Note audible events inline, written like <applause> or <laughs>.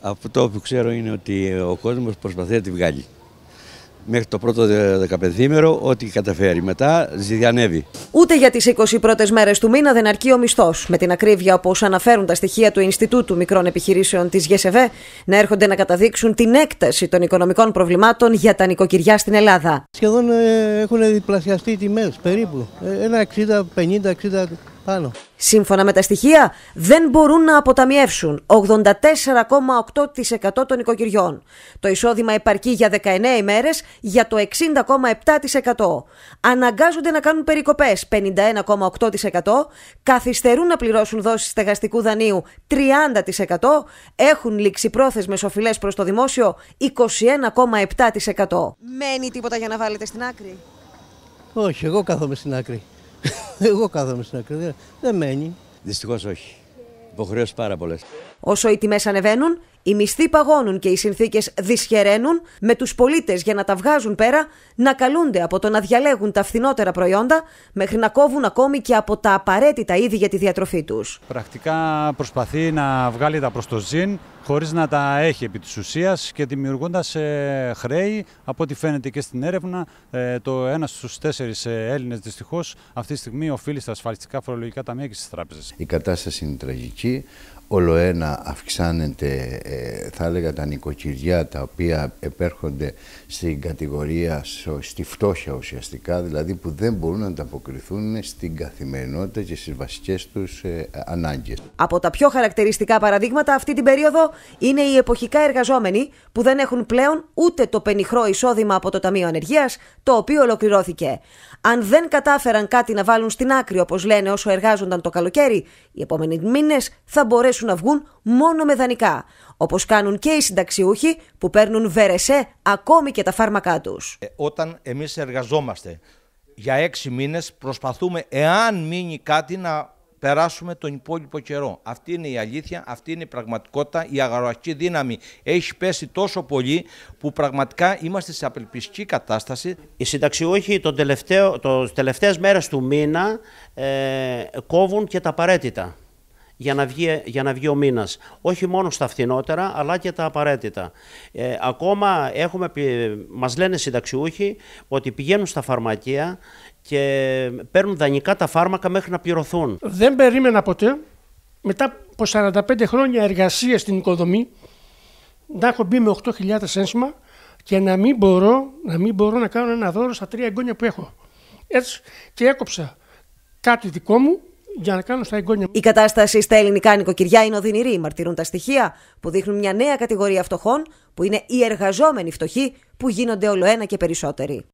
Αυτό που ξέρω είναι ότι ο κόσμος προσπαθεί να τη βγάλει. Μέχρι το πρωτο δεκαπενθήμερο, ό,τι καταφέρει. Μετά ζηδιανεύει. Ούτε για τις 21 πρώτε μέρες του μήνα δεν αρκεί ο μισθός. Με την ακρίβεια, όπω αναφέρουν τα στοιχεία του Ινστιτούτου Μικρών Επιχειρήσεων της ΓΕΣΕΒΕ, να έρχονται να καταδείξουν την έκταση των οικονομικών προβλημάτων για τα νοικοκυριά στην Ελλάδα. Σχεδόν ε, έχουν διπλασιαστεί οι τιμές περίπου. Ε, ένα 60-50-60 Σύμφωνα με τα στοιχεία, δεν μπορούν να αποταμιεύσουν 84,8% των οικογενειών. Το εισόδημα επαρκεί για 19 ημέρες για το 60,7%. Αναγκάζονται να κάνουν περικοπές 51,8%. Καθυστερούν να πληρώσουν δόσεις στεγαστικού δανείου 30%. Έχουν λήξει πρόθεσμες οφειλές προς το δημόσιο 21,7%. Μένει τίποτα για να βάλετε στην άκρη. Όχι, εγώ κάθομαι στην άκρη. <laughs> Εγώ κάθομαι στην ακροδεξιά. Δεν μένει. Δυστυχώς όχι. Υποχρέωση πάρα πολλές. Όσο οι τιμές ανεβαίνουν, οι μισθοί παγώνουν και οι συνθήκες δυσχεραίνουν, με τους πολίτες για να τα βγάζουν πέρα να καλούνται από το να διαλέγουν τα φθηνότερα προϊόντα μέχρι να κόβουν ακόμη και από τα απαραίτητα είδη για τη διατροφή τους. Πρακτικά προσπαθεί να βγάλει τα προς το ζήν χωρίς να τα έχει επί της ουσίας και δημιουργώντας ε, χρέη, από ό,τι φαίνεται και στην έρευνα, ε, το ένας στους τέσσερις ε, Έλληνες δυστυχώς αυτή τη στιγμή οφείλει στα ασφαλιστικά φορολογικά ταμεία και στις τράπεζες. Η κατάσταση είναι τραγική όλο ένα αυξάνεται, ε, θα έλεγα, τα νοικοκυριά τα οποία επέρχονται στην κατηγορία, στη φτώχεια ουσιαστικά, δηλαδή που δεν μπορούν να ανταποκριθούν στην καθημερινότητα και στις βασικές τους ε, ανάγκες. Από τα πιο χαρακτηριστικά παραδείγματα αυτή την περίοδο είναι οι εποχικά εργαζόμενοι που δεν έχουν πλέον ούτε το πενιχρό εισόδημα από το Ταμείο Ανεργίας, το οποίο ολοκληρώθηκε. Αν δεν κατάφεραν κάτι να βάλουν στην άκρη, όπως λένε όσο εργάζονταν το καλοκαίρι, οι επόμενοι μήνες, θα μπορέσουν μπορέσουν να βγουν μόνο με δανεικά. Όπως κάνουν και οι συνταξιούχοι που παίρνουν βερεσέ ακόμη και τα φάρμακά τους. Ε, όταν εμείς εργαζόμαστε για έξι μήνες, προσπαθούμε, εάν μείνει κάτι, να περάσουμε τον υπόλοιπο καιρό. Αυτή είναι η αλήθεια, αυτή είναι η πραγματικότητα. Η αγροαχική δύναμη έχει πέσει τόσο πολύ που πραγματικά είμαστε σε απελπιστική κατάσταση. Οι συνταξιούχοι τον τελευταίο, το τελευταίες μέρες του μήνα ε, κόβουν και τα απαραίτητα για να βγει, για να βγει ο μήνας. Όχι μόνο στα φθηνότερα, αλλά και τα απαραίτητα. Ε, ακόμα έχουμε, μας λένε συνταξιούχοι ότι πηγαίνουν στα φαρμακεία και παίρνουν δανεικά τα φάρμακα μέχρι να πληρωθούν. Δεν περίμενα ποτέ, μετά από 45 χρόνια εργασίας στην οικοδομή, να έχω μπει με 8.000 ένσημα και να μην, μπορώ, να μην μπορώ να κάνω ένα δώρο στα τρία εγγόνια που έχω. Έτσι και έκοψα κάτι δικό μου για Η κατάσταση στα ελληνικά νοικοκυριά είναι οδυνηρή, μαρτυρούν τα στοιχεία που δείχνουν μια νέα κατηγορία φτωχών που είναι οι εργαζόμενοι φτωχοί που γίνονται όλο ένα και περισσότεροι.